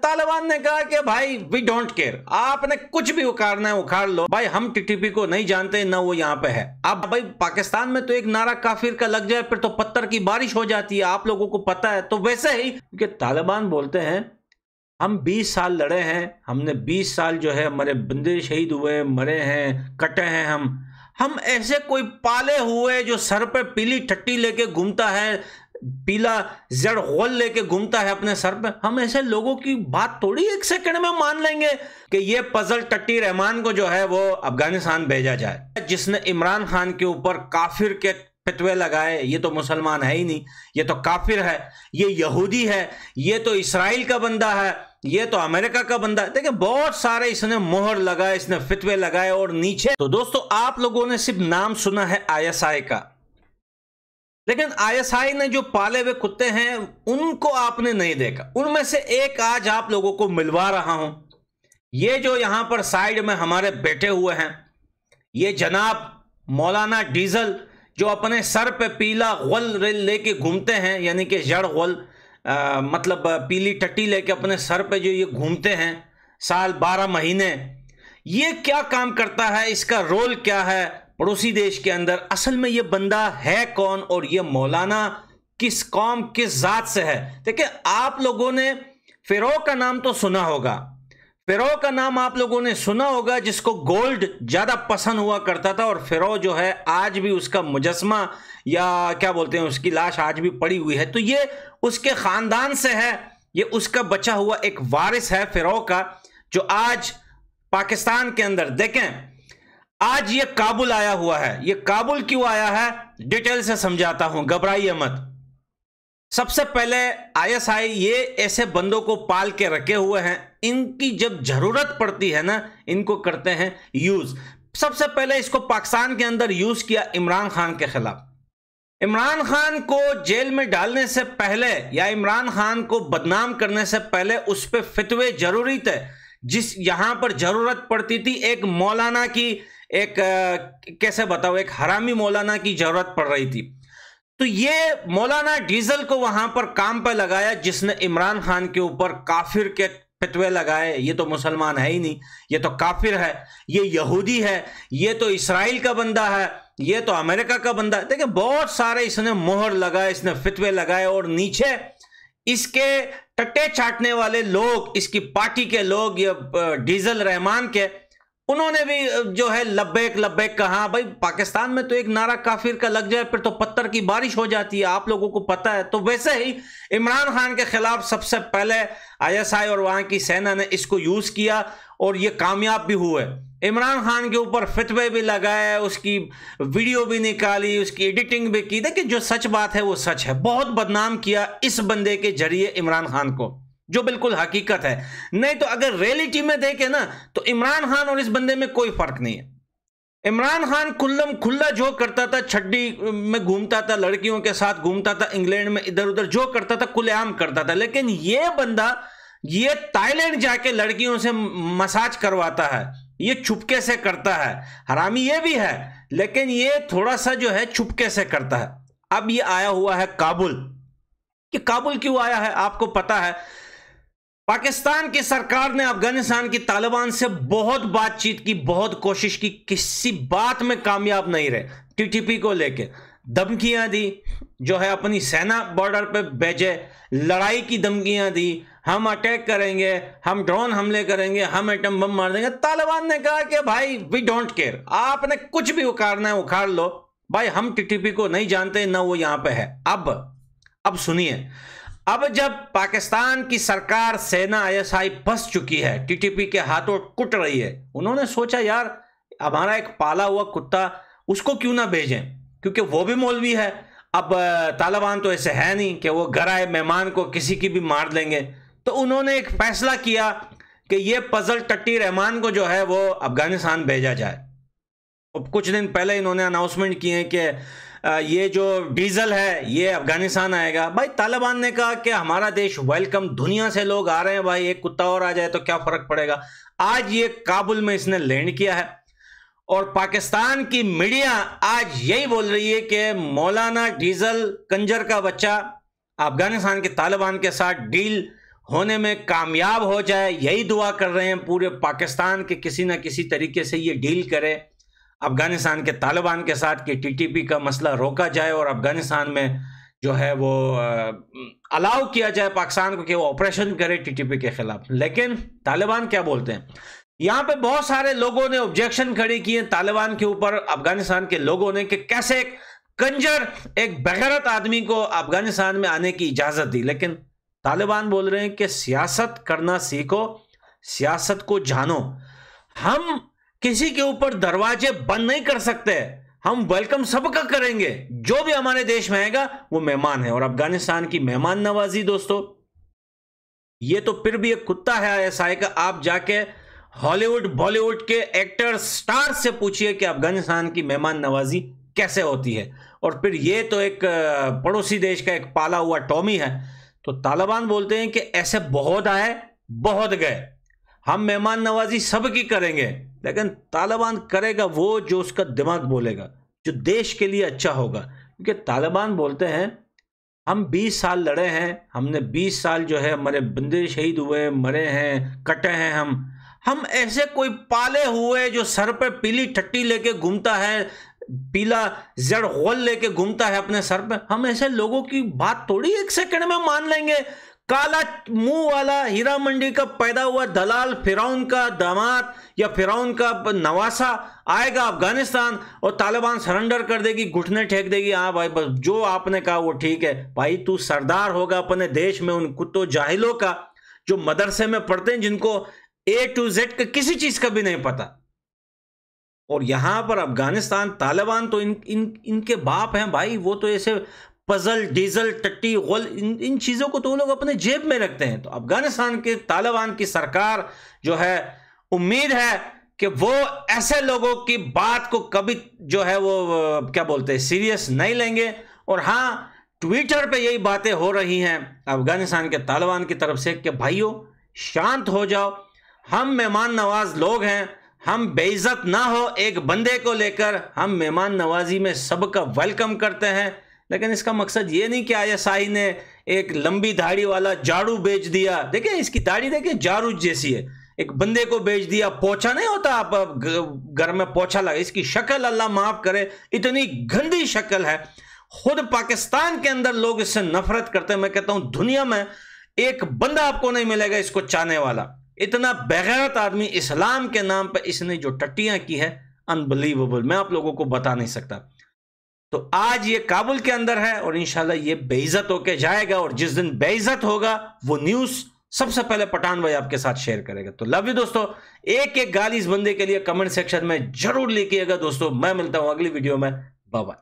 तालिबान ने कहा कि भाई वी डोंट केयर आपने कुछ भी उखाड़ना है उखाड़ लो भाई हम टीटीपी को नहीं जानते ना वो यहाँ पे है अब भाई पाकिस्तान में तो एक नारा काफिर का लग जाए फिर तो पत्थर की बारिश हो जाती है आप लोगों को पता है तो वैसे ही क्योंकि तालिबान बोलते हैं हम 20 साल लड़े हैं हमने 20 साल जो है हमारे बंदे शहीद हुए मरे हैं कटे हैं हम हम ऐसे कोई पाले हुए जो सर पे पीली ठट्टी लेके घूमता है पीला जड़ गोल लेके घूमता है अपने सर पे हम ऐसे लोगों की बात थोड़ी एक सेकंड में मान लेंगे कि ये पजल टट्टी रहमान को जो है वो अफगानिस्तान भेजा जाए जिसने इमरान खान के ऊपर काफिर के फतवे लगाए ये तो मुसलमान है ही नहीं ये तो काफिर है ये यहूदी है ये तो इसराइल का बंदा है ये तो अमेरिका का बंदा है देखिए बहुत सारे इसने मोहर लगाए इसने फितवे लगाए और नीचे तो दोस्तों आप लोगों ने सिर्फ नाम सुना है आईएसआई का लेकिन आईएसआई ने जो पाले हुए कुत्ते हैं उनको आपने नहीं देखा उनमें से एक आज आप लोगों को मिलवा रहा हूं ये जो यहां पर साइड में हमारे बैठे हुए हैं ये जनाब मौलाना डीजल जो अपने सर पे पीला गल लेके घूमते हैं यानी कि जड़ गल मतलब पीली टट्टी लेके अपने सर पे जो ये घूमते हैं साल बारह महीने ये क्या काम करता है इसका रोल क्या है पड़ोसी देश के अंदर असल में ये बंदा है कौन और ये मौलाना किस कौम किस जात से है देखिए आप लोगों ने फिरो का नाम तो सुना होगा फिरो का नाम आप लोगों ने सुना होगा जिसको गोल्ड ज़्यादा पसंद हुआ करता था और फिरो जो है आज भी उसका मुजस्मा या क्या बोलते हैं उसकी लाश आज भी पड़ी हुई है तो ये उसके ख़ानदान से है ये उसका बचा हुआ एक वारिस है फिरो का जो आज पाकिस्तान के अंदर देखें आज ये काबुल आया हुआ है ये काबुल क्यों आया है डिटेल से समझाता हूं घबराइए मत सबसे पहले आईएसआई ये ऐसे बंदों को पाल के रखे हुए हैं इनकी जब जरूरत पड़ती है ना इनको करते हैं यूज सबसे पहले इसको पाकिस्तान के अंदर यूज किया इमरान खान के खिलाफ इमरान खान को जेल में डालने से पहले या इमरान खान को बदनाम करने से पहले उस पर फितवे जरूरी थे जिस यहां पर जरूरत पड़ती थी एक मौलाना की एक कैसे बताओ एक हरामी मौलाना की जरूरत पड़ रही थी तो ये मौलाना डीजल को वहां पर काम पर लगाया जिसने इमरान खान के ऊपर काफिर के फतवे लगाए ये तो मुसलमान है ही नहीं ये तो काफिर है ये यहूदी है ये तो इसराइल का बंदा है ये तो अमेरिका का बंदा है देखिए बहुत सारे इसने मोहर लगाए इसने फितवे लगाए और नीचे इसके टट्टे चाटने वाले लोग इसकी पार्टी के लोग ये डीजल रहमान के उन्होंने भी जो है लब्बैक लब्बैक कहा भाई पाकिस्तान में तो एक नारा काफिर का लग जाए फिर तो पत्थर की बारिश हो जाती है आप लोगों को पता है तो वैसे ही इमरान खान के खिलाफ सबसे पहले आईएसआई और वहां की सेना ने इसको यूज किया और ये कामयाब भी हुए इमरान खान के ऊपर फितवे भी लगाए उसकी वीडियो भी निकाली उसकी एडिटिंग भी की देखिए जो सच बात है वो सच है बहुत बदनाम किया इस बंदे के जरिए इमरान खान को जो बिल्कुल हकीकत है नहीं तो अगर रियलिटी में देखें ना तो इमरान खान और इस बंदे में कोई फर्क नहीं है इमरान खान खुल्लम खुल्ला जो करता था छड्डी में घूमता था लड़कियों के साथ घूमता था इंग्लैंड में इधर उधर जो करता था खुलेआम करता था लेकिन ये बंदा ये थाईलैंड जाके लड़कियों से मसाज करवाता है ये छुपके से करता है हरामी ये भी है लेकिन ये थोड़ा सा जो है छुपके से करता है अब ये आया हुआ है काबुल ये काबुल क्यों आया है आपको पता है पाकिस्तान की सरकार ने अफगानिस्तान की तालिबान से बहुत बातचीत की बहुत कोशिश की किसी बात में कामयाब नहीं रहे टीटीपी को लेके धमकियां दी जो है अपनी सेना बॉर्डर पे भेजे लड़ाई की धमकियां दी हम अटैक करेंगे हम ड्रोन हमले करेंगे हम एटम बम मार देंगे तालिबान ने कहा कि भाई वी डोंट केयर आपने कुछ भी उखाड़ना है उखाड़ लो भाई हम टीटीपी को नहीं जानते ना वो यहां पे है अब अब सुनिए अब जब पाकिस्तान की सरकार सेना आईएसआई फंस चुकी है टीटीपी के हाथों कुट रही है उन्होंने सोचा यार हमारा एक पाला हुआ कुत्ता उसको क्यों ना भेजें क्योंकि वो भी मौलवी है अब तालिबान तो ऐसे है नहीं कि वो घर आए मेहमान को किसी की भी मार देंगे तो उन्होंने एक फैसला किया कि ये पजल टट्टी रहमान को जो है वो अफगानिस्तान भेजा जाए अब कुछ दिन पहले इन्होंने अनाउंसमेंट किए कि ये जो डीजल है ये अफगानिस्तान आएगा भाई तालिबान ने कहा कि हमारा देश वेलकम दुनिया से लोग आ रहे हैं भाई एक कुत्ता और आ जाए तो क्या फर्क पड़ेगा आज ये काबुल में इसने लैंड किया है और पाकिस्तान की मीडिया आज यही बोल रही है कि मौलाना डीजल कंजर का बच्चा अफगानिस्तान के तालिबान के साथ डील होने में कामयाब हो जाए यही दुआ कर रहे हैं पूरे पाकिस्तान के किसी ना किसी तरीके से ये डील करे अफगानिस्तान के तालिबान के साथ कि टीटीपी का मसला रोका जाए और अफगानिस्तान में जो है वो अलाउ किया जाए पाकिस्तान को कि वो ऑपरेशन करे टीटीपी के खिलाफ लेकिन तालिबान क्या बोलते हैं यहाँ पे बहुत सारे लोगों ने ऑब्जेक्शन खड़े किए तालिबान के ऊपर अफगानिस्तान के लोगों ने कि कैसे एक कंजर एक बगैरत आदमी को अफगानिस्तान में आने की इजाजत दी लेकिन तालिबान बोल रहे हैं कि सियासत करना सीखो सियासत को जानो हम किसी के ऊपर दरवाजे बंद नहीं कर सकते हम वेलकम सबका करेंगे जो भी हमारे देश में आएगा वो मेहमान है और अफगानिस्तान की मेहमान नवाजी दोस्तों ये तो फिर भी एक कुत्ता है है का आप जाके हॉलीवुड बॉलीवुड के एक्टर स्टार से पूछिए कि अफगानिस्तान की मेहमान नवाजी कैसे होती है और फिर ये तो एक पड़ोसी देश का एक पाला हुआ टॉमी है तो तालिबान बोलते हैं कि ऐसे बहुत आए बहुत गए हम मेहमान नवाजी सबकी करेंगे लेकिन तालिबान करेगा वो जो उसका दिमाग बोलेगा जो देश के लिए अच्छा होगा क्योंकि तालिबान बोलते हैं हम 20 साल लड़े हैं हमने 20 साल जो है हमारे बंदे शहीद हुए मरे हैं कटे हैं हम हम ऐसे कोई पाले हुए जो सर पे पीली टट्टी लेके घूमता है पीला जड़ होल लेके घूमता है अपने सर पे हम ऐसे लोगों की बात थोड़ी एक सेकंड में मान लेंगे काला मुंह वाला हीरा मंडी का पैदा हुआ दलाल फिराउन का दामाद या फिराउन का नवासा आएगा अफगानिस्तान और तालिबान सरेंडर कर देगी घुटने ठेक देगी हाँ भाई बस जो आपने कहा वो ठीक है भाई तू सरदार होगा अपने देश में उन कुत्तों जाहिलों का जो मदरसे में पढ़ते हैं जिनको ए टू जेड का किसी चीज का भी नहीं पता और यहां पर अफगानिस्तान तालिबान तो इन इन इनके बाप हैं भाई वो तो ऐसे पजल डीजल टट्टी गोल इन इन चीज़ों को तो वो लोग अपने जेब में रखते हैं तो अफगानिस्तान के तालिबान की सरकार जो है उम्मीद है कि वो ऐसे लोगों की बात को कभी जो है वो क्या बोलते हैं सीरियस नहीं लेंगे और हाँ ट्विटर पे यही बातें हो रही हैं अफगानिस्तान के तालिबान की तरफ से कि भाइयों शांत हो जाओ हम मेहमान नवाज लोग हैं हम बेइज्जत ना हो एक बंदे को लेकर हम मेहमान नवाजी में सबका वेलकम करते हैं लेकिन इसका मकसद ये नहीं कि आईएसआई ने एक लंबी दाढ़ी वाला झाड़ू बेच दिया देखिए इसकी दाढ़ी देखिए झाड़ू जैसी है एक बंदे को बेच दिया पोछा नहीं होता आप घर में पोछा लगा इसकी शक्ल अल्लाह माफ करे इतनी गंदी शक्ल है खुद पाकिस्तान के अंदर लोग इससे नफरत करते हैं मैं कहता हूं दुनिया में एक बंदा आपको नहीं मिलेगा इसको चाहने वाला इतना बेगैरत आदमी इस्लाम के नाम पर इसने जो टट्टियां की है अनबिलीवेबल मैं आप लोगों को बता नहीं सकता तो आज ये काबुल के अंदर है और इनशाला ये बेइज्जत होके जाएगा और जिस दिन बेइज्जत होगा वो न्यूज़ सबसे पहले पठान भाई आपके साथ शेयर करेगा तो लव यू दोस्तों एक एक गाली इस बंदे के लिए कमेंट सेक्शन में जरूर लिखिएगा दोस्तों मैं मिलता हूं अगली वीडियो में बाय